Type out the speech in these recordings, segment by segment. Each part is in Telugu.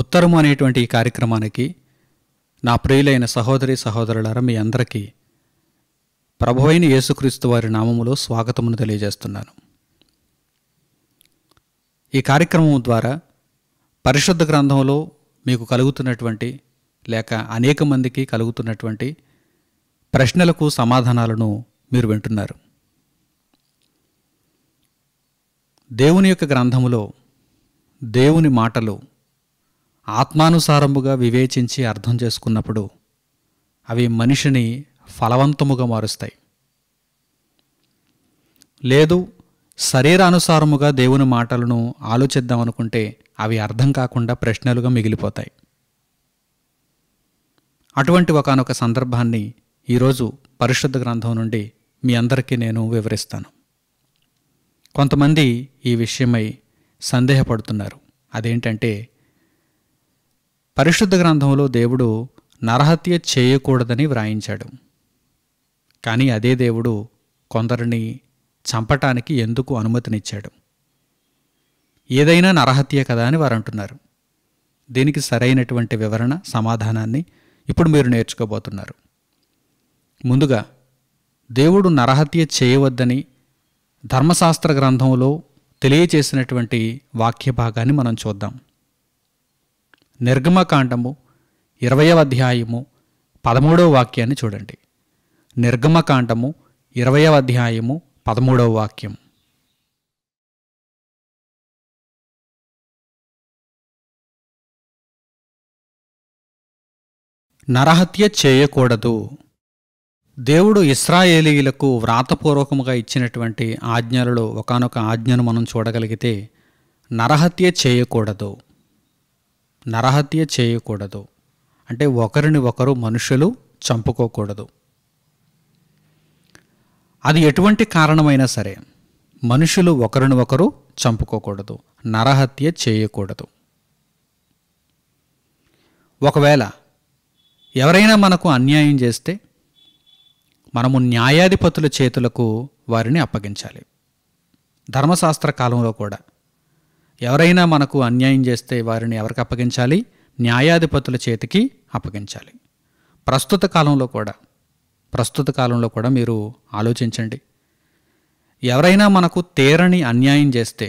ఉత్తరము అనేటువంటి ఈ కార్యక్రమానికి నా ప్రియులైన సహోదరి సహోదరులారా మీ అందరికీ ప్రభు అయిన యేసుక్రీస్తు వారి నామములో స్వాగతమును తెలియజేస్తున్నాను ఈ కార్యక్రమం ద్వారా పరిశుద్ధ గ్రంథంలో మీకు కలుగుతున్నటువంటి లేక అనేక మందికి కలుగుతున్నటువంటి ప్రశ్నలకు సమాధానాలను మీరు వింటున్నారు దేవుని యొక్క గ్రంథములో దేవుని మాటలు ఆత్మానుసారముగా వివేచించి అర్థం చేసుకున్నప్పుడు అవి మనిషిని ఫలవంతముగా మారుస్తాయి లేదు శరీరానుసారముగా దేవుని మాటలను ఆలోచిద్దాం అనుకుంటే అవి అర్థం కాకుండా ప్రశ్నలుగా మిగిలిపోతాయి అటువంటి ఒకనొక సందర్భాన్ని ఈరోజు పరిశుద్ధ గ్రంథం నుండి మీ అందరికీ నేను వివరిస్తాను కొంతమంది ఈ విషయమై సందేహపడుతున్నారు అదేంటంటే పరిశుద్ధ గ్రంథంలో దేవుడు నరహత్య చేయకూడదని వ్రాయించాడు కానీ అదే దేవుడు కొందరిని చంపటానికి ఎందుకు అనుమతినిచ్చాడు ఏదైనా నరహత్య కదా అని వారు అంటున్నారు దీనికి సరైనటువంటి వివరణ సమాధానాన్ని ఇప్పుడు మీరు నేర్చుకోబోతున్నారు ముందుగా దేవుడు నరహత్య చేయవద్దని ధర్మశాస్త్ర గ్రంథంలో తెలియచేసినటువంటి వాక్య భాగాన్ని మనం చూద్దాం నిర్గమకాండము ఇరవయవ అధ్యాయము పదమూడవ వాక్యాన్ని చూడండి నిర్గమకాండము ఇరవయవ అధ్యాయము పదమూడవ వాక్యం నరహత్య చేయకూడదు దేవుడు ఇస్రాయేలీలకు వ్రాతపూర్వకముగా ఇచ్చినటువంటి ఆజ్ఞలలో ఒకనొక ఆజ్ఞను మనం చూడగలిగితే నరహత్య చేయకూడదు నరహత్య చేయకూడదు అంటే ఒకరిని ఒకరు మనుషులు చంపుకోకూడదు అది ఎటువంటి కారణమైనా సరే మనుషులు ఒకరిని ఒకరు చంపుకోకూడదు నరహత్య చేయకూడదు ఒకవేళ ఎవరైనా మనకు అన్యాయం చేస్తే మనము న్యాయాధిపతుల చేతులకు వారిని అప్పగించాలి ధర్మశాస్త్ర కాలంలో కూడా ఎవరైనా మనకు అన్యాయం చేస్తే వారిని ఎవరికి అప్పగించాలి న్యాయాధిపతుల చేతికి అప్పగించాలి ప్రస్తుత కాలంలో కూడా ప్రస్తుత కాలంలో కూడా మీరు ఆలోచించండి ఎవరైనా మనకు తేరని అన్యాయం చేస్తే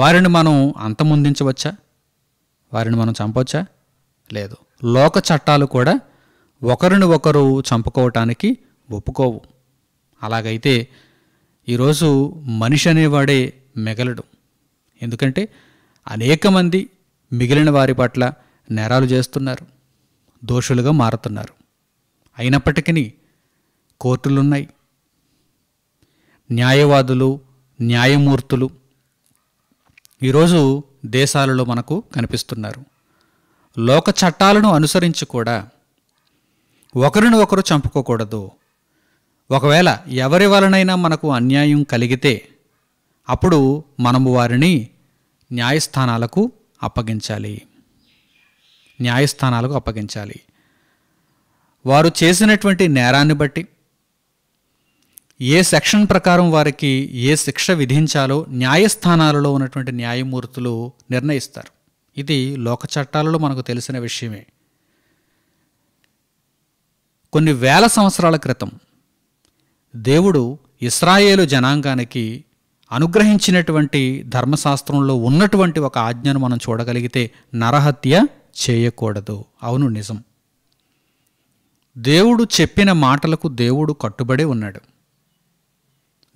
వారిని మనం అంతమొందించవచ్చా వారిని మనం చంపవచ్చా లేదు లోక చట్టాలు కూడా ఒకరిని ఒకరు చంపుకోవటానికి ఒప్పుకోవు అలాగైతే ఈరోజు మనిషి అనేవాడే మిగలడు ఎందుకంటే అనేక మంది మిగిలిన వారి పట్ల నేరాలు చేస్తున్నారు దోషులుగా మారుతున్నారు అయినప్పటికీ కోర్టులున్నాయి న్యాయవాదులు న్యాయమూర్తులు ఈరోజు దేశాలలో మనకు కనిపిస్తున్నారు లోక చట్టాలను అనుసరించి కూడా ఒకరిని ఒకరు చంపుకోకూడదు ఒకవేళ ఎవరి వలనైనా మనకు అన్యాయం కలిగితే అప్పుడు మనము వారిని న్యాయస్థానాలకు అప్పగించాలి న్యాయస్థానాలకు అప్పగించాలి వారు చేసినటువంటి నేరాన్ని బట్టి ఏ సెక్షన్ ప్రకారం వారికి ఏ శిక్ష విధించాలో న్యాయస్థానాలలో ఉన్నటువంటి న్యాయమూర్తులు నిర్ణయిస్తారు ఇది లోక చట్టాలలో మనకు తెలిసిన విషయమే కొన్ని వేల సంవత్సరాల క్రితం దేవుడు ఇస్రాయేలు జనాంగానికి అనుగ్రహించినటువంటి ధర్మశాస్త్రంలో ఉన్నటువంటి ఒక ఆజ్ఞను మనం చూడగలిగితే నరహత్య చేయకూడదు అవును నిజం దేవుడు చెప్పిన మాటలకు దేవుడు కట్టుబడే ఉన్నాడు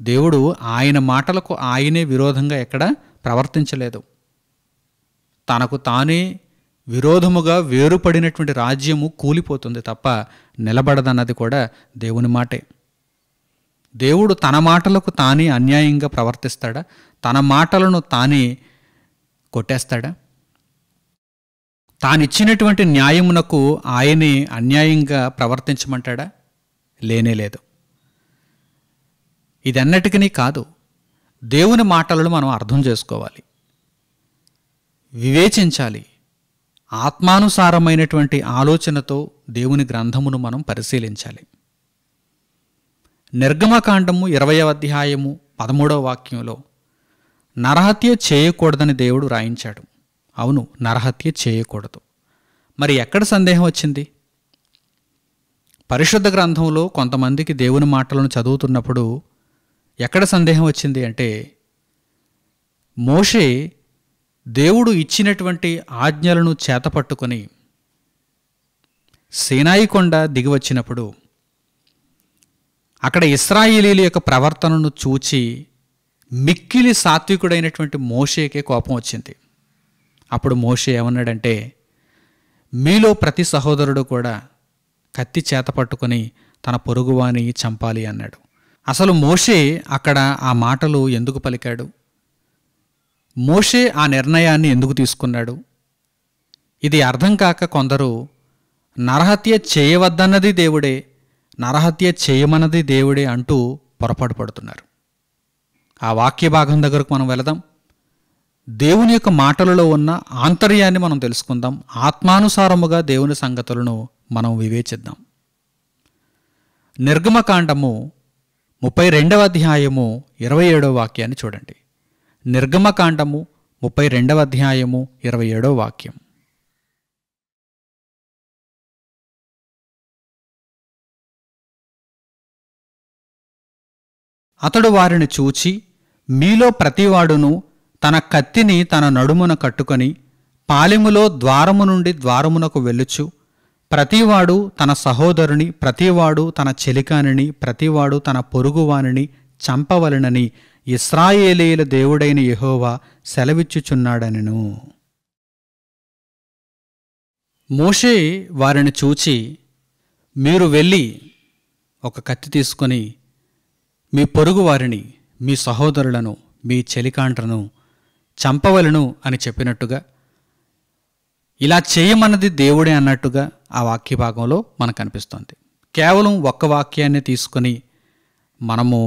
దేవుడు ఆయన మాటలకు ఆయనే విరోధంగా ఎక్కడ ప్రవర్తించలేదు తనకు తానే విరోధముగా వేరుపడినటువంటి రాజ్యము కూలిపోతుంది తప్ప నిలబడదన్నది కూడా దేవుని మాటే దేవుడు తన మాటలకు తానే అన్యాయంగా ప్రవర్తిస్తాడా తన మాటలను తానే కొట్టేస్తాడా తానిచ్చినటువంటి న్యాయమునకు ఆయనే అన్యాయంగా ప్రవర్తించమంటాడా లేనేలేదు ఇదన్నటికీ కాదు దేవుని మాటలను మనం అర్థం చేసుకోవాలి వివేచించాలి ఆత్మానుసారమైనటువంటి ఆలోచనతో దేవుని గ్రంథమును మనం పరిశీలించాలి నిర్గమకాండము ఇరవయవ అధ్యాయము పదమూడవ వాక్యంలో నరహత్య చేయకూడదని దేవుడు రాయించాడు అవును నరహత్య చేయకూడదు మరి ఎక్కడ సందేహం వచ్చింది పరిశుద్ధ గ్రంథంలో కొంతమందికి దేవుని మాటలను చదువుతున్నప్పుడు ఎక్కడ సందేహం వచ్చింది అంటే మోషే దేవుడు ఇచ్చినటువంటి ఆజ్ఞలను చేతపట్టుకొని సేనాయి కొండ దిగివచ్చినప్పుడు అక్కడ ఇస్రాయేలీల యొక్క ప్రవర్తనను చూచి మిక్కిలి సాత్వికుడైనటువంటి మోషేకే కోపం వచ్చింది అప్పుడు మోషే ఏమన్నాడంటే మీలో ప్రతి సహోదరుడు కూడా కత్తి చేత పట్టుకొని తన పొరుగువాని చంపాలి అన్నాడు అసలు మోషే అక్కడ ఆ మాటలు ఎందుకు పలికాడు మోషే ఆ నిర్ణయాన్ని ఎందుకు తీసుకున్నాడు ఇది అర్థం కాక కొందరు నరహత్య చేయవద్దన్నది దేవుడే నరహత్య చేయమన్నది దేవుడే అంటూ పొరపాటు పడుతున్నారు ఆ వాక్య భాగం దగ్గరకు మనం వెళదాం దేవుని యొక్క మాటలలో ఉన్న ఆంతర్యాన్ని మనం తెలుసుకుందాం ఆత్మానుసారముగా దేవుని సంగతులను మనం వివేచిద్దాం నిర్గమకాండము ముప్పై రెండవ అధ్యాయము ఇరవై ఏడవ వాక్యాన్ని చూడండి నిర్గమకాండము ముప్పై రెండవ అధ్యాయము ఇరవై ఏడవ వాక్యం అతడు వారిని చూచి మీలో ప్రతివాడును తన కత్తిని తన నడుమున కట్టుకొని పాలెములో ద్వారము నుండి ద్వారమునకు వెళ్ళుచు ప్రతివాడు తన సహోదరుని ప్రతివాడు తన చెలికానిని ప్రతివాడు తన పొరుగువానిని చంపవలనని ఇస్రాయేలీల దేవుడైన యహోవా సెలవిచ్చుచున్నాడనెను మోషే వారిని చూచి మీరు వెళ్ళి ఒక కత్తి తీసుకొని మీ పొరుగు వారిని మీ సహోదరులను మీ చెలికాండ్రను చంపవలను అని చెప్పినట్టుగా ఇలా చేయమన్నది దేవుడే అన్నట్టుగా ఆ వాక్య భాగంలో మనకు అనిపిస్తుంది కేవలం ఒక్క వాక్యాన్ని తీసుకొని మనము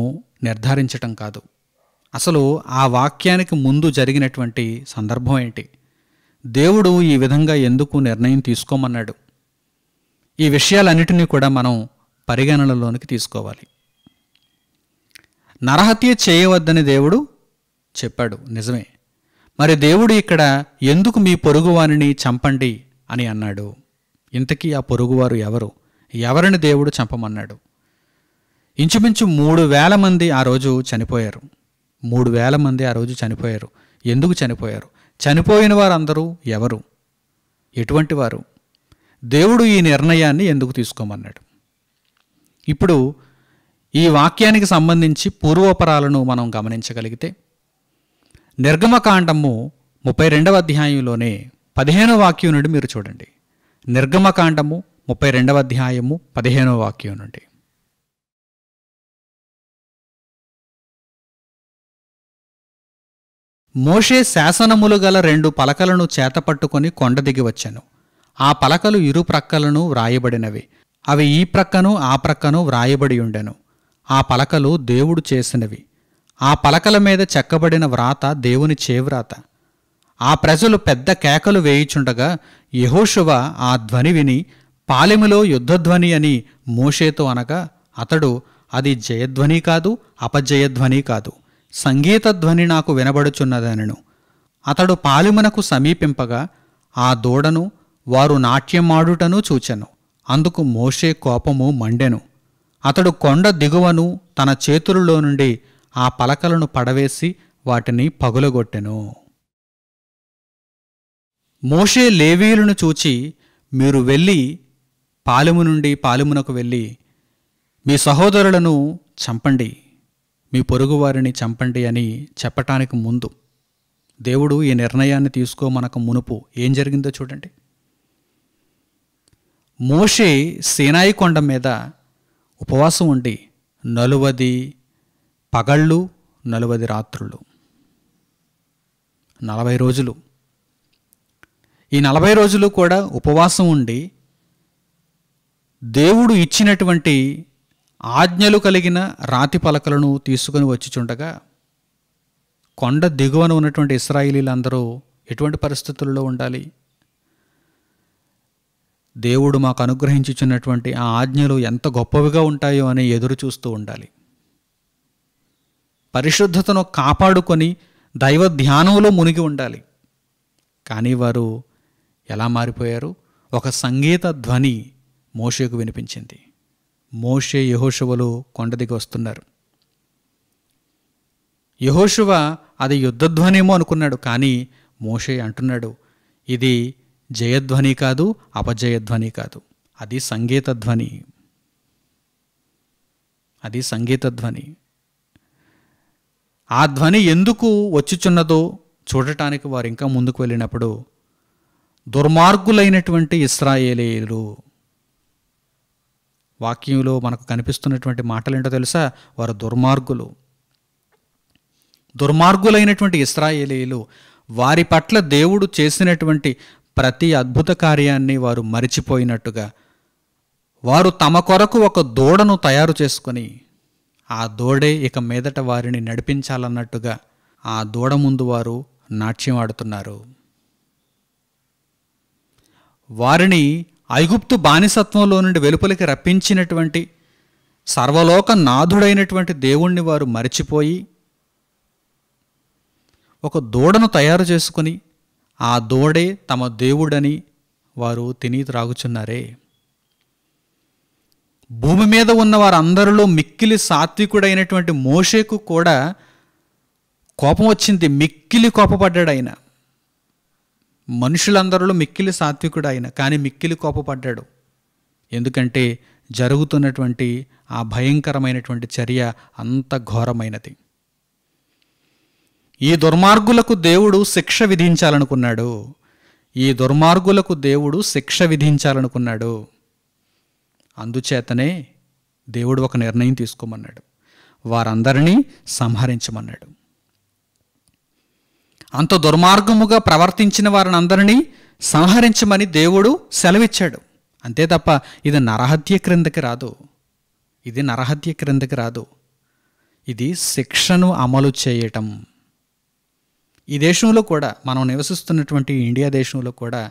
నిర్ధారించటం కాదు అసలు ఆ వాక్యానికి ముందు జరిగినటువంటి సందర్భం ఏంటి దేవుడు ఈ విధంగా ఎందుకు నిర్ణయం తీసుకోమన్నాడు ఈ విషయాలన్నిటినీ కూడా మనం పరిగణనలోనికి తీసుకోవాలి నరహత్య చేయవద్దని దేవుడు చెప్పాడు నిజమే మరి దేవుడు ఇక్కడ ఎందుకు మీ పొరుగువారిని చంపండి అని అన్నాడు ఇంతకీ ఆ పొరుగువారు ఎవరు ఎవరిని దేవుడు చంపమన్నాడు ఇంచుమించు మూడు వేల మంది ఆ రోజు చనిపోయారు మూడు వేల మంది ఆ రోజు చనిపోయారు ఎందుకు చనిపోయారు చనిపోయిన వారందరూ ఎవరు ఎటువంటి వారు దేవుడు ఈ నిర్ణయాన్ని ఎందుకు తీసుకోమన్నాడు ఇప్పుడు ఈ వాక్యానికి సంబంధించి పూర్వపరాలను మనం గమనించగలిగితే నిర్గమకాండము ముప్పై రెండవ అధ్యాయంలోనే పదిహేనో వాక్యం నుండి మీరు చూడండి నిర్గమకాండము ముప్పై రెండవ అధ్యాయము పదిహేనో వాక్యం నుండి మోషే శాసనములు గల రెండు పలకలను చేతపట్టుకొని కొండ దిగి వచ్చాను ఆ పలకలు ఇరు ప్రక్కలను వ్రాయబడినవి అవి ఈ ప్రక్కను ఆ ప్రక్కను వ్రాయబడి ఉండెను ఆ పలకలు దేవుడు చేసినవి ఆ పలకల మీద చెక్కబడిన వ్రాత దేవుని చేవ్రాత ఆ ప్రజలు పెద్ద కేకలు వేయిచుండగా యహోషువ ఆ ధ్వని విని పాలెములో యుద్ధధ్వని అని మోషేతో అనగా అతడు అది జయధ్వని కాదు అపజయధ్వని కాదు సంగీతధ్వని నాకు వినబడుచున్నదనను అతడు పాలిమునకు సమీపింపగా ఆ దూడను వారు నాట్యమాడుటను చూచెను అందుకు మోషే కోపము మండెను అతడు కొండ దిగువను తన చేతులలో నుండి ఆ పలకలను పడవేసి వాటిని పగులగొట్టెను మోషే లేవీయులను చూచి మీరు వెళ్ళి పాలెము నుండి పాలెమునకు వెళ్ళి మీ సహోదరులను చంపండి మీ పొరుగువారిని చంపండి అని చెప్పటానికి ముందు దేవుడు ఈ నిర్ణయాన్ని తీసుకోమనక మునుపు ఏం జరిగిందో చూడండి మోషే సీనాయి కొండ మీద ఉపవాసం ఉండి నలువది పగళ్ళు నలువది రాత్రులు నలభై రోజులు ఈ నలభై రోజులు కూడా ఉపవాసం ఉండి దేవుడు ఇచ్చినటువంటి ఆజ్ఞలు కలిగిన రాతి పలకలను తీసుకుని వచ్చిచుండగా కొండ దిగువన ఉన్నటువంటి ఇస్రాయిలీలందరూ ఎటువంటి పరిస్థితుల్లో ఉండాలి దేవుడు మాకు అనుగ్రహించుచున్నటువంటి ఆ ఆజ్ఞలు ఎంత గొప్పవిగా ఉంటాయో అని ఎదురు చూస్తూ ఉండాలి పరిశుద్ధతను కాపాడుకొని దైవ ధ్యానంలో మునిగి ఉండాలి కానీ వారు ఎలా మారిపోయారు ఒక సంగీత ధ్వని మోషేకు వినిపించింది మోషే యహోశువలు కొండ దిగి వస్తున్నారు యహోశువ అది యుద్ధధ్వనేమో అనుకున్నాడు కానీ మోషే అంటున్నాడు ఇది జయధ్వని కాదు అపజయధ్వని కాదు అది సంగీతధ్వని అది సంగీతధ్వని ఆ ధ్వని ఎందుకు వచ్చిచున్నదో చూడటానికి వారు ఇంకా ముందుకు వెళ్ళినప్పుడు దుర్మార్గులైనటువంటి ఇస్రాయేలీలు వాక్యంలో మనకు కనిపిస్తున్నటువంటి మాటలు ఏంటో తెలుసా వారు దుర్మార్గులు దుర్మార్గులైనటువంటి ఇస్రాయేలీలు వారి పట్ల దేవుడు చేసినటువంటి ప్రతి అద్భుత కార్యాన్ని వారు మరిచిపోయినట్టుగా వారు తమ కొరకు ఒక దూడను తయారు చేసుకొని ఆ దూడే ఇక మీదట వారిని నడిపించాలన్నట్టుగా ఆ దూడ ముందు వారు నాట్యం ఆడుతున్నారు వారిని ఐగుప్తు బానిసత్వంలో నుండి వెలుపలికి రప్పించినటువంటి సర్వలోక నాథుడైనటువంటి దేవుణ్ణి వారు మరిచిపోయి ఒక దూడను తయారు చేసుకుని ఆ దూడే తమ దేవుడని వారు తిని త్రాగుచున్నారే భూమి మీద ఉన్న వారందరిలో మిక్కిలి సాత్వికుడైనటువంటి మోషేకు కూడా కోపం వచ్చింది మిక్కిలి కోపపడ్డాడు ఆయన మనుషులందరిలో మిక్కిలి సాత్వికుడు ఆయన కానీ మిక్కిలి కోపపడ్డాడు ఎందుకంటే జరుగుతున్నటువంటి ఆ భయంకరమైనటువంటి చర్య అంత ఘోరమైనది ఈ దుర్మార్గులకు దేవుడు శిక్ష విధించాలనుకున్నాడు ఈ దుర్మార్గులకు దేవుడు శిక్ష విధించాలనుకున్నాడు అందుచేతనే దేవుడు ఒక నిర్ణయం తీసుకోమన్నాడు వారందరినీ సంహరించమన్నాడు అంత దుర్మార్గముగా ప్రవర్తించిన వారిని అందరినీ సంహరించమని దేవుడు సెలవిచ్చాడు అంతే తప్ప ఇది నరహత్య క్రిందకి రాదు ఇది నరహత్య క్రిందకి రాదు ఇది శిక్షను అమలు చేయటం ఈ దేశంలో కూడా మనం నివసిస్తున్నటువంటి ఇండియా దేశంలో కూడా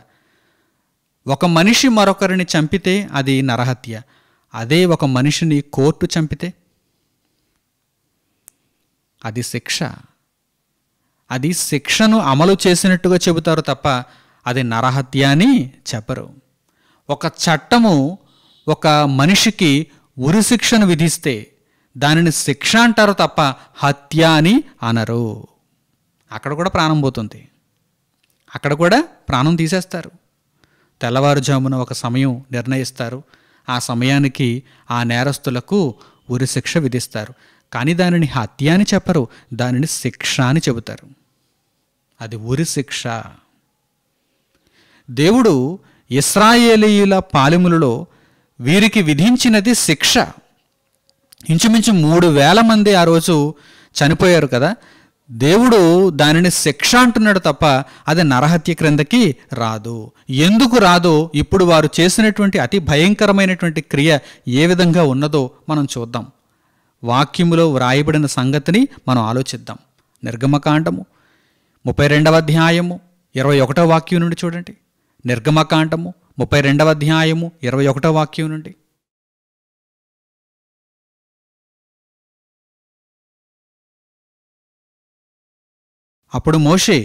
ఒక మనిషి మరొకరిని చంపితే అది నరహత్య అదే ఒక మనిషిని కోర్టు చంపితే అది శిక్ష అది శిక్షను అమలు చేసినట్టుగా చెబుతారు తప్ప అది నరహత్య అని చెప్పరు ఒక చట్టము ఒక మనిషికి ఉరిశిక్షను విధిస్తే దానిని శిక్ష అంటారు తప్ప హత్య అని అనరు అక్కడ కూడా ప్రాణం పోతుంది అక్కడ కూడా ప్రాణం తీసేస్తారు తెల్లవారుజామున ఒక సమయం నిర్ణయిస్తారు ఆ సమయానికి ఆ నేరస్తులకు ఉరిశిక్ష విధిస్తారు కానీ దానిని హత్య అని చెప్పరు దానిని శిక్ష అని చెబుతారు అది ఉరి శిక్ష దేవుడు ఇస్రాయేలీయుల పాలెములలో వీరికి విధించినది శిక్ష ఇంచుమించు మూడు వేల మంది ఆ రోజు చనిపోయారు కదా దేవుడు దానిని శిక్ష అంటున్నాడు తప్ప అది నరహత్య క్రిందకి రాదు ఎందుకు రాదు ఇప్పుడు వారు చేసినటువంటి అతి భయంకరమైనటువంటి క్రియ ఏ విధంగా ఉన్నదో మనం చూద్దాం వాక్యములో వ్రాయబడిన సంగతిని మనం ఆలోచిద్దాం నిర్గమకాండము ముప్పై రెండవ అధ్యాయము ఇరవై ఒకటో వాక్యం నుండి చూడండి నిర్గమకాండము ముప్పై రెండవ అధ్యాయము ఇరవై ఒకటో వాక్యం నుండి అప్పుడు మోషే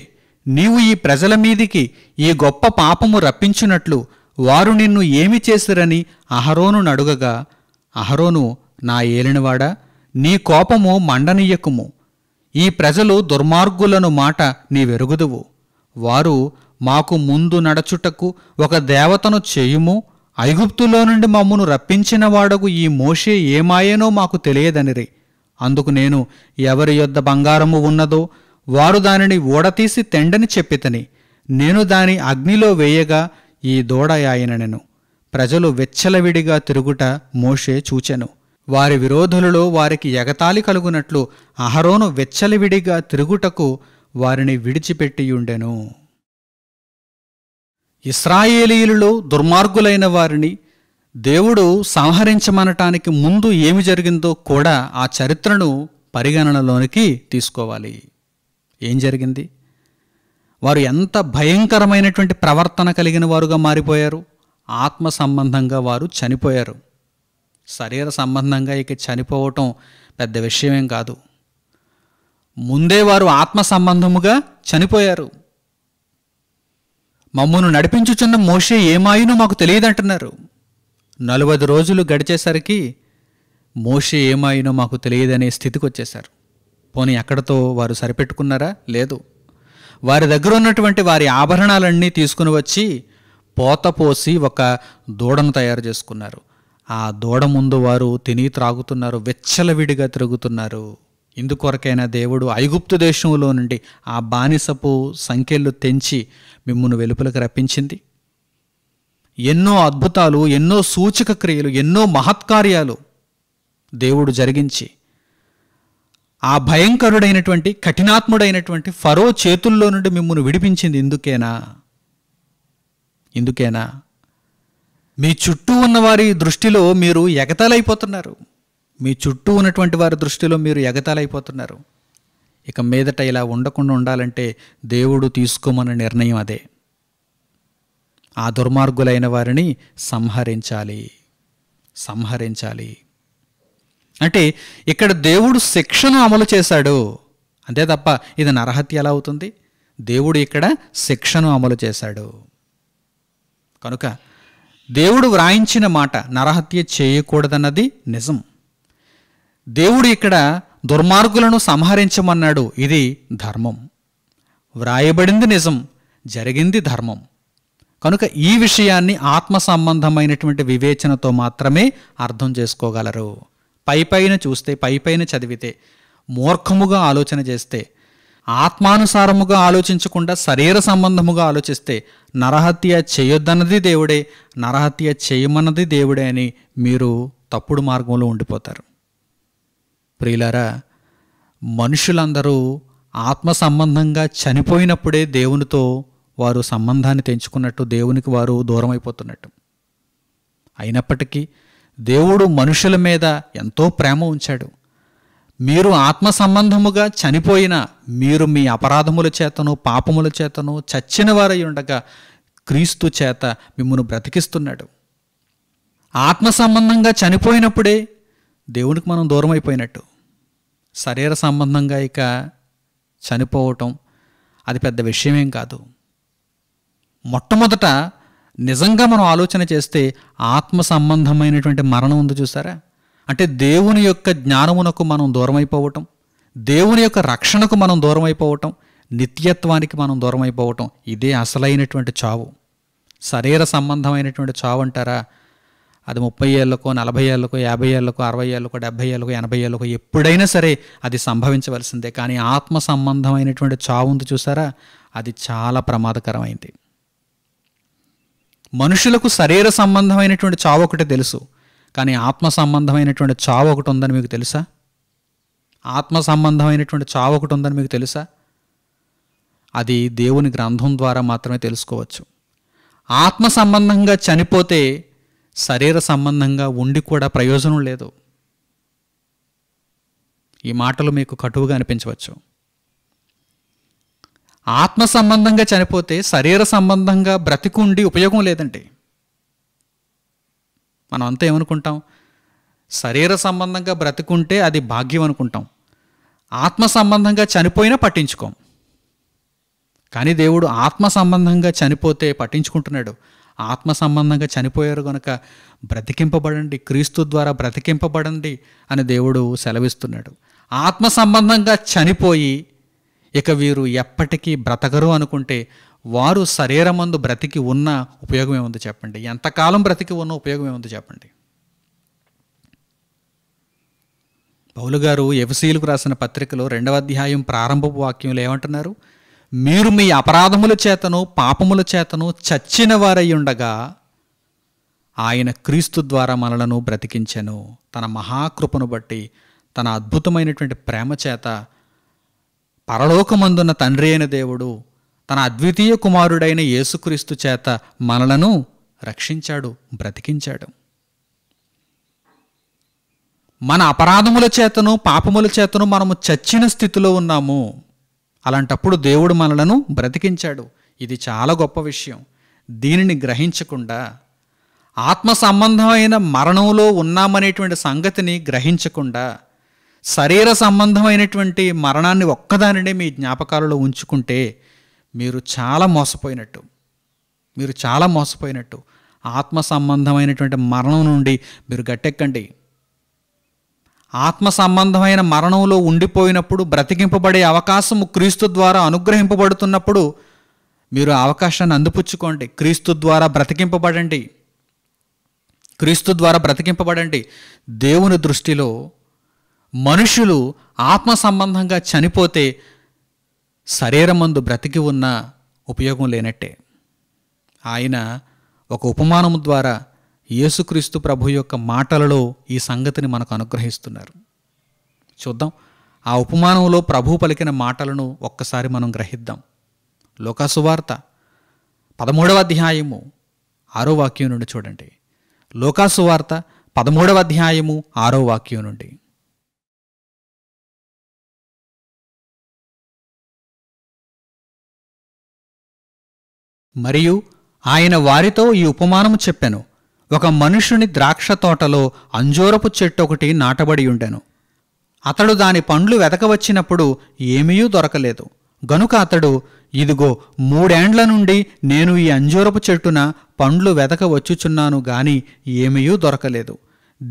నీవు ఈ ప్రజల మీదికి ఈ గొప్ప పాపము రప్పించినట్లు వారు నిన్ను ఏమి చేసిరని అహరోను నడుగగా అహరోను నా ఏలినవాడా నీ కోపము మండనీయకుము ఈ ప్రజలు దుర్మార్గులను మాట నీవెరుగుదువు వారు మాకు ముందు నడచుటకు ఒక దేవతను చేయుము ఐగుప్తులో నుండి మమ్మను రప్పించిన వాడకు ఈ మోషే ఏమాయేనో మాకు తెలియదనిరి అందుకు నేను ఎవరి యొద్ద బంగారము ఉన్నదో వారు దానిని ఓడతీసి తెండని చెప్పితని నేను దాని అగ్నిలో వేయగా ఈ దూడ యాయననెను ప్రజలు వెచ్చలవిడిగా తిరుగుట మోషే చూచెను వారి విరోధులలో వారికి ఎగతాళి కలుగునట్లు అహరోను వెచ్చలివిడిగా తిరుగుటకు వారిని విడిచిపెట్టియుండెను ఇస్రాయేలీలలో దుర్మార్గులైన వారిని దేవుడు సంహరించమనటానికి ముందు ఏమి జరిగిందో కూడా ఆ చరిత్రను పరిగణనలోనికి తీసుకోవాలి ఏం జరిగింది వారు ఎంత భయంకరమైనటువంటి ప్రవర్తన కలిగిన వారుగా మారిపోయారు ఆత్మ సంబంధంగా వారు చనిపోయారు శరీర సంబంధంగా ఇక చనిపోవటం పెద్ద విషయమేం కాదు ముందే వారు ఆత్మ సంబంధముగా చనిపోయారు మమ్మను నడిపించుచున్న మోషే ఏమాయినో మాకు తెలియదంటున్నారు నలభై రోజులు గడిచేసరికి మోషే ఏమాయినో మాకు తెలియదనే స్థితికి వచ్చేశారు పోనీ ఎక్కడతో వారు సరిపెట్టుకున్నారా లేదు వారి దగ్గర ఉన్నటువంటి వారి ఆభరణాలన్నీ తీసుకుని వచ్చి పోత పోసి ఒక దూడను తయారు చేసుకున్నారు ఆ దూడ ముందు వారు తిని త్రాగుతున్నారు వెచ్చలవిడిగా తిరుగుతున్నారు ఇందుకొరకైనా దేవుడు ఐగుప్తు దేశంలో నుండి ఆ బానిసపు సంఖ్యలు తెంచి మిమ్మల్ని వెలుపలకు రప్పించింది ఎన్నో అద్భుతాలు ఎన్నో సూచక క్రియలు ఎన్నో మహత్కార్యాలు దేవుడు జరిగించి ఆ భయంకరుడైనటువంటి కఠినాత్ముడైనటువంటి ఫరో చేతుల్లో నుండి మిమ్మల్ని విడిపించింది ఎందుకేనా ఎందుకేనా మీ చుట్టూ ఉన్నవారి దృష్టిలో మీరు ఎగతాలైపోతున్నారు మీ చుట్టూ ఉన్నటువంటి వారి దృష్టిలో మీరు ఎగతాలైపోతున్నారు ఇక మీదట ఇలా ఉండకుండా ఉండాలంటే దేవుడు తీసుకోమన్న నిర్ణయం అదే ఆ దుర్మార్గులైన వారిని సంహరించాలి సంహరించాలి అంటే ఇక్కడ దేవుడు శిక్షను అమలు చేశాడు అంతే తప్ప ఇది నరహత్య ఎలా అవుతుంది దేవుడు ఇక్కడ శిక్షను అమలు చేశాడు కనుక దేవుడు వ్రాయించిన మాట నరహత్య చేయకూడదన్నది నిజం దేవుడు ఇక్కడ దుర్మార్గులను సంహరించమన్నాడు ఇది ధర్మం వ్రాయబడింది నిజం జరిగింది ధర్మం కనుక ఈ విషయాన్ని ఆత్మ సంబంధమైనటువంటి వివేచనతో మాత్రమే అర్థం చేసుకోగలరు పైపైన చూస్తే పైపైన చదివితే మూర్ఖముగా ఆలోచన చేస్తే ఆత్మానుసారముగా ఆలోచించకుండా శరీర సంబంధముగా ఆలోచిస్తే నరహత్య చేయొద్దన్నది దేవుడే నరహత్య చేయమన్నది దేవుడే అని మీరు తప్పుడు మార్గంలో ఉండిపోతారు ప్రియులారా మనుషులందరూ ఆత్మ సంబంధంగా చనిపోయినప్పుడే దేవునితో వారు సంబంధాన్ని తెంచుకున్నట్టు దేవునికి వారు దూరం అయిపోతున్నట్టు అయినప్పటికీ దేవుడు మనుషుల మీద ఎంతో ప్రేమ ఉంచాడు మీరు ఆత్మ సంబంధముగా చనిపోయిన మీరు మీ అపరాధముల చేతను పాపముల చేతను చచ్చిన వారై ఉండగా క్రీస్తు చేత మిమ్మల్ని బ్రతికిస్తున్నాడు ఆత్మ సంబంధంగా చనిపోయినప్పుడే దేవునికి మనం దూరం అయిపోయినట్టు శరీర సంబంధంగా ఇక చనిపోవటం అది పెద్ద విషయమేం కాదు మొట్టమొదట నిజంగా మనం ఆలోచన చేస్తే ఆత్మ సంబంధమైనటువంటి మరణం ఉంది చూసారా అంటే దేవుని యొక్క జ్ఞానమునకు మనం దూరమైపోవటం దేవుని యొక్క రక్షణకు మనం దూరమైపోవటం నిత్యత్వానికి మనం దూరమైపోవటం ఇదే అసలైనటువంటి చావు శరీర సంబంధమైనటువంటి చావు అంటారా అది ముప్పై ఏళ్ళకో నలభై ఏళ్ళకో యాభై ఏళ్ళకో అరవై ఏళ్ళకో డెబ్బై ఏళ్ళకో ఎనభై ఏళ్ళకో ఎప్పుడైనా సరే అది సంభవించవలసిందే కానీ ఆత్మ సంబంధమైనటువంటి చావు ఉంది చూసారా అది చాలా ప్రమాదకరమైంది మనుషులకు శరీర సంబంధమైనటువంటి చావు ఒకటి తెలుసు కానీ ఆత్మ సంబంధమైనటువంటి చావు ఒకటి ఉందని మీకు తెలుసా ఆత్మ సంబంధమైనటువంటి చావు ఒకటి ఉందని మీకు తెలుసా అది దేవుని గ్రంథం ద్వారా మాత్రమే తెలుసుకోవచ్చు ఆత్మ సంబంధంగా చనిపోతే శరీర సంబంధంగా ఉండి కూడా ప్రయోజనం లేదు ఈ మాటలు మీకు కటువుగా అనిపించవచ్చు ఆత్మ సంబంధంగా చనిపోతే శరీర సంబంధంగా బ్రతికుండి ఉపయోగం లేదండి మనం అంతా ఏమనుకుంటాం శరీర సంబంధంగా బ్రతుకుంటే అది భాగ్యం అనుకుంటాం ఆత్మ సంబంధంగా చనిపోయినా పట్టించుకోం కానీ దేవుడు ఆత్మ సంబంధంగా చనిపోతే పట్టించుకుంటున్నాడు ఆత్మ సంబంధంగా చనిపోయారు కనుక బ్రతికింపబడండి క్రీస్తు ద్వారా బ్రతికింపబడండి అని దేవుడు సెలవిస్తున్నాడు ఆత్మ సంబంధంగా చనిపోయి ఇక వీరు ఎప్పటికీ బ్రతకరు అనుకుంటే వారు శరీరమందు బ్రతికి ఉన్న ఉపయోగం ఏముంది చెప్పండి ఎంతకాలం బ్రతికి ఉన్న ఉపయోగం ఏముంది చెప్పండి పౌలు గారు ఎఫ్సీలకు రాసిన పత్రికలో రెండవ అధ్యాయం ప్రారంభపు వాక్యంలో ఏమంటున్నారు మీరు మీ అపరాధముల చేతను పాపముల చేతను చచ్చిన వారై ఉండగా ఆయన క్రీస్తు ద్వారా మనలను బ్రతికించెను తన మహాకృపను బట్టి తన అద్భుతమైనటువంటి ప్రేమ చేత పరలోకమందున్న తండ్రి అయిన దేవుడు తన అద్వితీయ కుమారుడైన యేసుక్రీస్తు చేత మనలను రక్షించాడు బ్రతికించాడు మన అపరాధముల చేతను పాపముల చేతను మనము చచ్చిన స్థితిలో ఉన్నాము అలాంటప్పుడు దేవుడు మనలను బ్రతికించాడు ఇది చాలా గొప్ప విషయం దీనిని గ్రహించకుండా ఆత్మ సంబంధమైన మరణంలో ఉన్నామనేటువంటి సంగతిని గ్రహించకుండా శరీర సంబంధమైనటువంటి మరణాన్ని ఒక్కదానినే మీ జ్ఞాపకాలలో ఉంచుకుంటే మీరు చాలా మోసపోయినట్టు మీరు చాలా మోసపోయినట్టు ఆత్మ సంబంధమైనటువంటి మరణం నుండి మీరు గట్టెక్కండి ఆత్మ సంబంధమైన మరణంలో ఉండిపోయినప్పుడు బ్రతికింపబడే అవకాశము క్రీస్తు ద్వారా అనుగ్రహింపబడుతున్నప్పుడు మీరు అవకాశాన్ని అందిపుచ్చుకోండి క్రీస్తు ద్వారా బ్రతికింపబడండి క్రీస్తు ద్వారా బ్రతికింపబడండి దేవుని దృష్టిలో మనుషులు ఆత్మ సంబంధంగా చనిపోతే శరీరమందు బ్రతికి ఉన్న ఉపయోగం లేనట్టే ఆయన ఒక ఉపమానము ద్వారా యేసుక్రీస్తు ప్రభు యొక్క మాటలలో ఈ సంగతిని మనకు అనుగ్రహిస్తున్నారు చూద్దాం ఆ ఉపమానంలో ప్రభు పలికిన మాటలను ఒక్కసారి మనం గ్రహిద్దాం లోకాసువార్త పదమూడవ అధ్యాయము ఆరో వాక్యం నుండి చూడండి లోకాసువార్త పదమూడవ అధ్యాయము ఆరో వాక్యం నుండి మరియు ఆయన వారితో ఈ ఉపమానము చెప్పెను ఒక మనుషుని ద్రాక్ష తోటలో అంజోరపు చెట్టు ఒకటి నాటబడి ఉండెను అతడు దాని పండ్లు వెతకవచ్చినప్పుడు ఏమీయూ దొరకలేదు గనుక అతడు ఇదిగో మూడేండ్ల నుండి నేను ఈ అంజూరపు చెట్టున పండ్లు వెతక వచ్చుచున్నాను గాని ఏమీయూ దొరకలేదు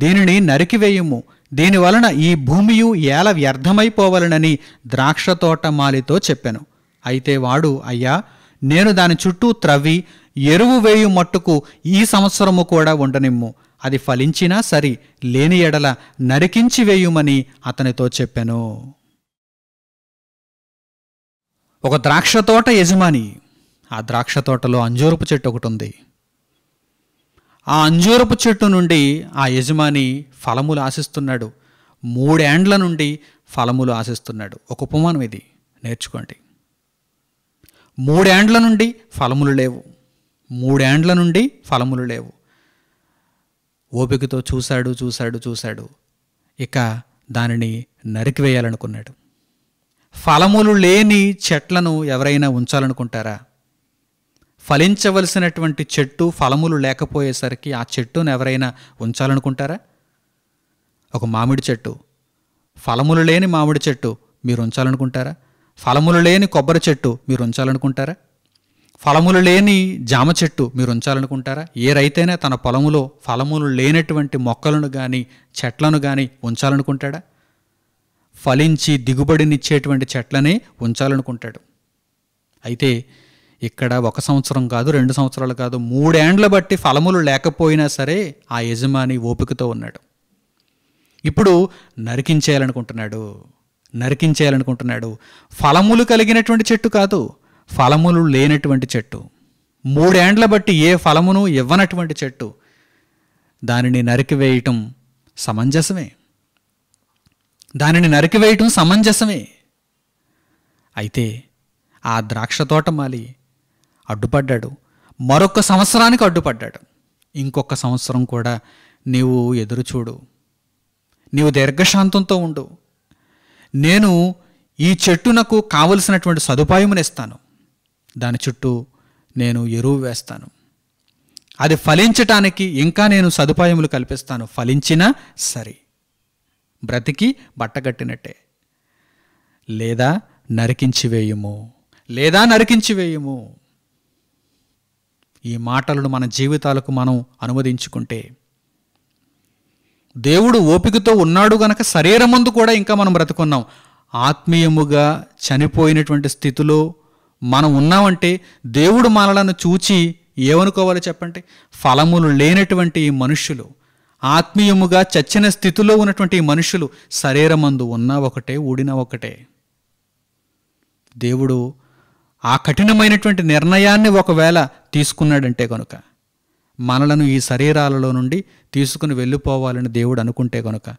దీనిని నరికివేయుము దీనివలన ఈ భూమియు ఏల వ్యర్థమైపోవలనని ద్రాక్ష తోట మాలితో చెప్పెను అయితే వాడు అయ్యా నేను దాని చుట్టూ త్రవ్వి ఎరువు వేయు మట్టుకు ఈ సంవత్సరము కూడా ఉండనిమ్ము అది ఫలించినా సరి లేని ఎడల నరికించి వేయుమని అతనితో చెప్పాను ఒక ద్రాక్ష తోట యజమాని ఆ ద్రాక్ష తోటలో అంజూరపు చెట్టు ఒకటి ఉంది ఆ అంజూరపు చెట్టు నుండి ఆ యజమాని ఫలములు ఆశిస్తున్నాడు మూడేండ్ల నుండి ఫలములు ఆశిస్తున్నాడు ఒక ఉపమానం ఇది నేర్చుకోండి మూడేండ్ల నుండి ఫలములు లేవు మూడేండ్ల నుండి ఫలములు లేవు ఓపికతో చూశాడు చూశాడు చూశాడు ఇక దానిని నరికివేయాలనుకున్నాడు ఫలములు లేని చెట్లను ఎవరైనా ఉంచాలనుకుంటారా ఫలించవలసినటువంటి చెట్టు ఫలములు లేకపోయేసరికి ఆ చెట్టును ఎవరైనా ఉంచాలనుకుంటారా ఒక మామిడి చెట్టు ఫలములు లేని మామిడి చెట్టు మీరు ఉంచాలనుకుంటారా ఫలములు లేని కొబ్బరి చెట్టు మీరు ఉంచాలనుకుంటారా ఫలములు లేని జామ చెట్టు మీరు ఉంచాలనుకుంటారా ఏ రైతైనా తన పొలములో ఫలములు లేనటువంటి మొక్కలను కానీ చెట్లను కానీ ఉంచాలనుకుంటాడా ఫలించి దిగుబడినిచ్చేటువంటి చెట్లనే ఉంచాలనుకుంటాడు అయితే ఇక్కడ ఒక సంవత్సరం కాదు రెండు సంవత్సరాలు కాదు మూడేండ్ల బట్టి ఫలములు లేకపోయినా సరే ఆ యజమాని ఓపికతో ఉన్నాడు ఇప్పుడు నరికించేయాలనుకుంటున్నాడు నరికించేయాలనుకుంటున్నాడు ఫలములు కలిగినటువంటి చెట్టు కాదు ఫలములు లేనటువంటి చెట్టు మూడేండ్ల బట్టి ఏ ఫలమును ఇవ్వనటువంటి చెట్టు దానిని నరికివేయటం సమంజసమే దానిని నరికివేయటం సమంజసమే అయితే ఆ ద్రాక్ష తోట మాలి అడ్డుపడ్డాడు మరొక సంవత్సరానికి అడ్డుపడ్డాడు ఇంకొక సంవత్సరం కూడా నీవు ఎదురుచూడు నీవు దీర్ఘశాంతంతో ఉండు నేను ఈ చెట్టునకు కావలసినటువంటి సదుపాయమునిస్తాను దాని చుట్టూ నేను ఎరువు వేస్తాను అది ఫలించటానికి ఇంకా నేను సదుపాయములు కల్పిస్తాను ఫలించినా సరే బ్రతికి బట్టగట్టినట్టే లేదా నరికించి వేయుము లేదా నరికించి వేయుము ఈ మాటలను మన జీవితాలకు మనం అనువదించుకుంటే దేవుడు ఓపికతో ఉన్నాడు గనక శరీరమందు కూడా ఇంకా మనం బ్రతుకున్నాం ఆత్మీయముగా చనిపోయినటువంటి స్థితిలో మనం ఉన్నామంటే దేవుడు మనలను చూచి ఏమనుకోవాలో చెప్పండి ఫలములు లేనటువంటి ఈ మనుష్యులు ఆత్మీయముగా చచ్చిన స్థితిలో ఉన్నటువంటి ఈ మనుషులు శరీరమందు ఉన్న ఒకటే ఊడిన ఒకటే దేవుడు ఆ కఠినమైనటువంటి నిర్ణయాన్ని ఒకవేళ తీసుకున్నాడంటే కనుక మనలను ఈ శరీరాలలో నుండి తీసుకుని వెళ్ళిపోవాలని దేవుడు అనుకుంటే గనుక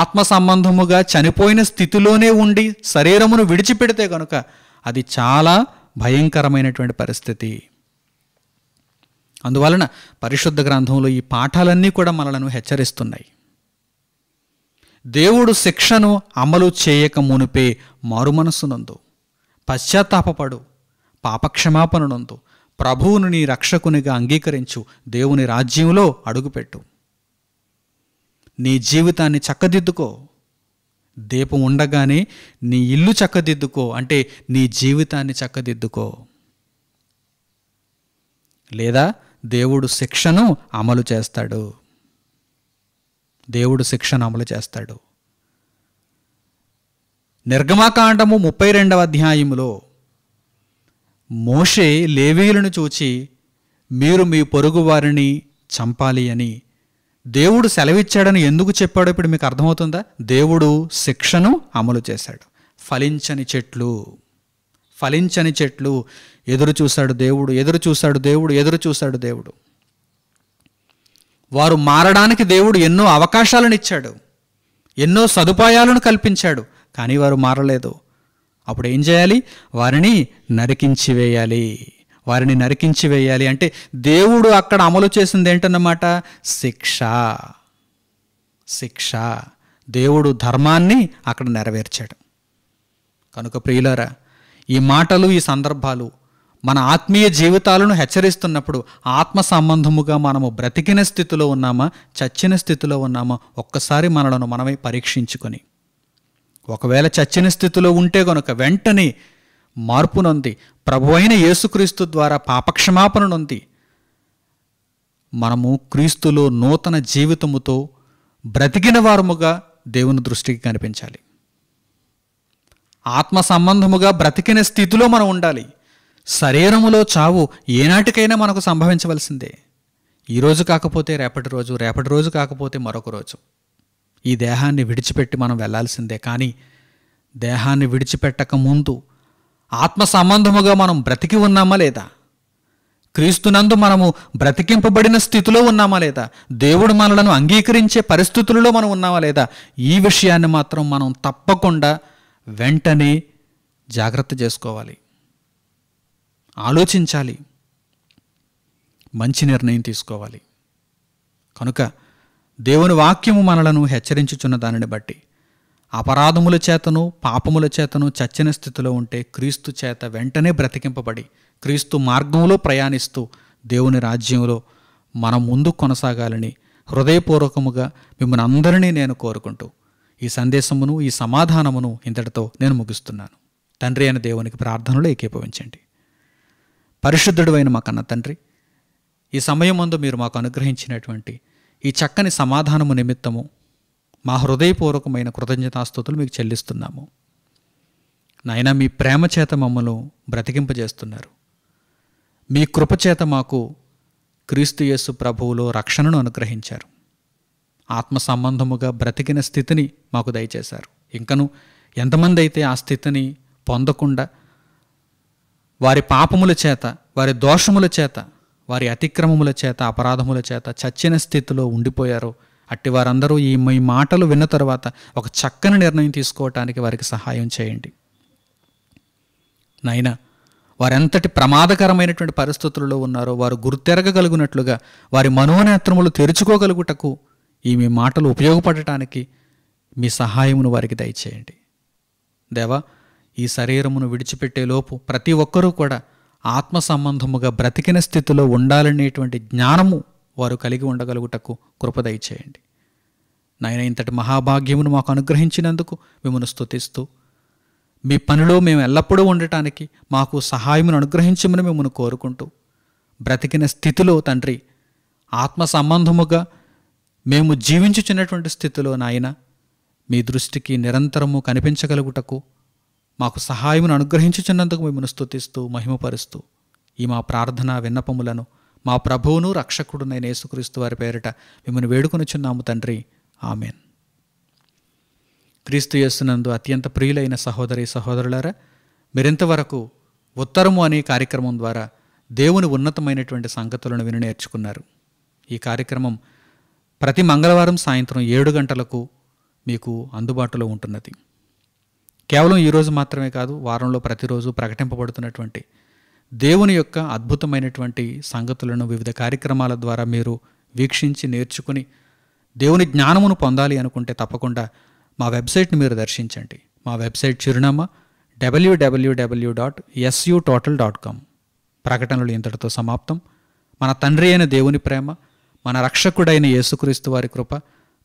ఆత్మ సంబంధముగా చనిపోయిన స్థితిలోనే ఉండి శరీరమును విడిచిపెడితే గనుక అది చాలా భయంకరమైనటువంటి పరిస్థితి అందువలన పరిశుద్ధ గ్రంథంలో ఈ పాఠాలన్నీ కూడా మనలను హెచ్చరిస్తున్నాయి దేవుడు శిక్షను అమలు చేయక మునిపే మారుమనస్సునందు పశ్చాత్తాపడు పాపక్షమాపణనందు ప్రభువును నీ రక్షకునిగా అంగీకరించు దేవుని రాజ్యంలో అడుగుపెట్టు నీ జీవితాన్ని చక్కదిద్దుకో దీపం ఉండగానే నీ ఇల్లు చక్కదిద్దుకో అంటే నీ జీవితాన్ని చక్కదిద్దుకో లేదా దేవుడు శిక్షను అమలు చేస్తాడు దేవుడు శిక్షను అమలు చేస్తాడు నిర్గమాకాండము ముప్పై రెండవ అధ్యాయంలో మోషే లేవీయులను చూచి మీరు మీ పొరుగువారిని చంపాలి అని దేవుడు సెలవిచ్చాడని ఎందుకు చెప్పాడు ఇప్పుడు మీకు అర్థమవుతుందా దేవుడు శిక్షను అమలు చేశాడు ఫలించని చెట్లు ఫలించని చెట్లు ఎదురు చూశాడు దేవుడు ఎదురు చూశాడు దేవుడు ఎదురు చూశాడు దేవుడు వారు మారడానికి దేవుడు ఎన్నో అవకాశాలను ఇచ్చాడు ఎన్నో సదుపాయాలను కల్పించాడు కానీ వారు మారలేదు అప్పుడు ఏం చేయాలి వారిని నరికించి వేయాలి వారిని నరికించి వేయాలి అంటే దేవుడు అక్కడ అమలు చేసింది ఏంటన్నమాట శిక్ష శిక్ష దేవుడు ధర్మాన్ని అక్కడ నెరవేర్చాడు కనుక ప్రియులారా ఈ మాటలు ఈ సందర్భాలు మన ఆత్మీయ జీవితాలను హెచ్చరిస్తున్నప్పుడు ఆత్మ సంబంధముగా మనము బ్రతికిన స్థితిలో ఉన్నామా చచ్చిన స్థితిలో ఉన్నామా ఒక్కసారి మనలను మనమే పరీక్షించుకొని ఒకవేళ చచ్చిన స్థితిలో ఉంటే గనుక వెంటనే మార్పు నొంది ప్రభు అయిన యేసుక్రీస్తు ద్వారా పాపక్షమాపణ నొంది మనము క్రీస్తులో నూతన జీవితముతో బ్రతికిన వారముగా దేవుని దృష్టికి కనిపించాలి ఆత్మ సంబంధముగా బ్రతికిన స్థితిలో మనం ఉండాలి శరీరములో చావు ఏనాటికైనా మనకు సంభవించవలసిందే ఈరోజు కాకపోతే రేపటి రోజు రేపటి రోజు కాకపోతే మరొక రోజు ఈ దేహాన్ని విడిచిపెట్టి మనం వెళ్లాల్సిందే కానీ దేహాన్ని విడిచిపెట్టక ముందు ఆత్మ సంబంధముగా మనం బ్రతికి ఉన్నామా లేదా క్రీస్తునందు మనము బ్రతికింపబడిన స్థితిలో ఉన్నామా లేదా దేవుడు మనలను అంగీకరించే పరిస్థితులలో మనం ఉన్నామా లేదా ఈ విషయాన్ని మాత్రం మనం తప్పకుండా వెంటనే జాగ్రత్త చేసుకోవాలి ఆలోచించాలి మంచి నిర్ణయం తీసుకోవాలి కనుక దేవుని వాక్యము మనలను హెచ్చరించుచున్న దానిని బట్టి అపరాధముల చేతను పాపముల చేతను చచ్చిన స్థితిలో ఉంటే క్రీస్తు చేత వెంటనే బ్రతికింపబడి క్రీస్తు మార్గంలో ప్రయాణిస్తూ దేవుని రాజ్యంలో మనం ముందు కొనసాగాలని హృదయపూర్వకముగా మిమ్మల్ని అందరినీ నేను కోరుకుంటూ ఈ సందేశమును ఈ సమాధానమును ఇంతటితో నేను ముగిస్తున్నాను తండ్రి అయిన దేవునికి ప్రార్థనలు ఏకీభవించండి పరిశుద్ధుడు అయిన మా కన్న తండ్రి ఈ సమయం ముందు మీరు మాకు అనుగ్రహించినటువంటి ఈ చక్కని సమాధానము నిమిత్తము మా హృదయపూర్వకమైన కృతజ్ఞతాస్థుతులు మీకు చెల్లిస్తున్నాము నాయన మీ ప్రేమ చేత మమ్మల్ని బ్రతికింపజేస్తున్నారు మీ కృపచేత మాకు క్రీస్తు యేసు ప్రభువులో రక్షణను అనుగ్రహించారు ఆత్మ సంబంధముగా బ్రతికిన స్థితిని మాకు దయచేశారు ఇంకను ఎంతమంది అయితే ఆ స్థితిని పొందకుండా వారి పాపముల చేత వారి దోషముల చేత వారి అతిక్రమముల చేత అపరాధముల చేత చచ్చిన స్థితిలో ఉండిపోయారు అట్టి వారందరూ ఈ మీ మాటలు విన్న తర్వాత ఒక చక్కని నిర్ణయం తీసుకోవటానికి వారికి సహాయం చేయండి నైనా వారెంతటి ప్రమాదకరమైనటువంటి పరిస్థితులలో ఉన్నారో వారు గుర్తెరగగలుగునట్లుగా వారి మనోనేత్రములు తెరుచుకోగలుగుటకు ఈ మీ మాటలు ఉపయోగపడటానికి మీ సహాయమును వారికి దయచేయండి దేవా ఈ శరీరమును విడిచిపెట్టేలోపు ప్రతి ఒక్కరూ కూడా ఆత్మ సంబంధముగా బ్రతికిన స్థితిలో ఉండాలనేటువంటి జ్ఞానము వారు కలిగి ఉండగలుగుటకు కృపదయ చేయండి నాయన ఇంతటి మహాభాగ్యమును మాకు అనుగ్రహించినందుకు మిమ్మల్ని స్థుతిస్తూ మీ పనిలో మేము ఎల్లప్పుడూ ఉండటానికి మాకు సహాయమును అనుగ్రహించమని మిమ్మల్ని కోరుకుంటూ బ్రతికిన స్థితిలో తండ్రి ఆత్మ సంబంధముగా మేము జీవించుచున్నటువంటి స్థితిలో నాయన మీ దృష్టికి నిరంతరము కనిపించగలుగుటకు మాకు సహాయమును అనుగ్రహించుచున్నందుకు మిమ్మల్ని స్థుతిస్తూ మహిమపరుస్తూ ఈ మా ప్రార్థన విన్నపములను మా ప్రభువును రక్షకుడునైన యేసుక్రీస్తు వారి పేరిట మిమ్మల్ని వేడుకొనిచున్నాము తండ్రి ఆమెన్ క్రీస్తు యేసునందు అత్యంత ప్రియులైన సహోదరి సహోదరులారా మీరింతవరకు ఉత్తరము అనే కార్యక్రమం ద్వారా దేవుని ఉన్నతమైనటువంటి సంగతులను విని నేర్చుకున్నారు ఈ కార్యక్రమం ప్రతి మంగళవారం సాయంత్రం ఏడు గంటలకు మీకు అందుబాటులో ఉంటున్నది కేవలం ఈరోజు మాత్రమే కాదు వారంలో ప్రతిరోజు ప్రకటింపబడుతున్నటువంటి దేవుని యొక్క అద్భుతమైనటువంటి సంగతులను వివిధ కార్యక్రమాల ద్వారా మీరు వీక్షించి నేర్చుకుని దేవుని జ్ఞానమును పొందాలి అనుకుంటే తప్పకుండా మా వెబ్సైట్ని మీరు దర్శించండి మా వెబ్సైట్ చిరునామా WWW dot SU total dot com ప్రకటనలు ఇంతటితో సమాప్తం మన తండ్రి అయిన దేవుని ప్రేమ మన రక్షకుడైన యేసుక్రీస్తు వారి కృప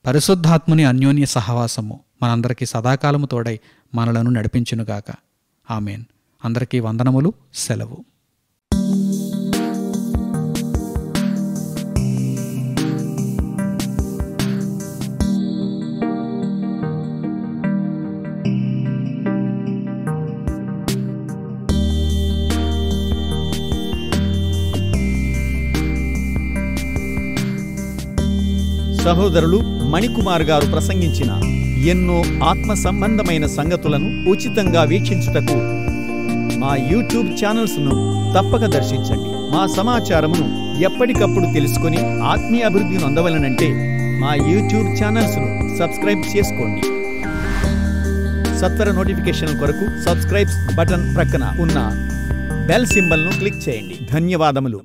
పరిశుద్ధాత్ముని అన్యోన్య సహవాసము మనందరికీ సదాకాలము తోడై మనలను నడిపించునుగాక ఆమెన్ అందరికీ వందనములు సెలవు సహోదరులు మణికుమార్ గారు ప్రసంగించిన ఎన్నో ఆత్మ సంబంధమైన సంగతులను ఉచితంగా వీక్షించుటకు మా యూట్యూబ్ ఛానల్స్ను తప్పక దర్శించండి మా సమాచారమును ఎప్పటికప్పుడు తెలుసుకుని ఆత్మీయ అభివృద్ధి నొందవలనంటే మా యూట్యూబ్ ఛానల్స్ను సబ్స్క్రైబ్ చేసుకోండి సత్వర నోటిఫికేషన్ కొరకు సబ్స్క్రైబ్స్ బటన్ ప్రక్కన ఉన్న బెల్ సింబల్ను క్లిక్ చేయండి ధన్యవాదములు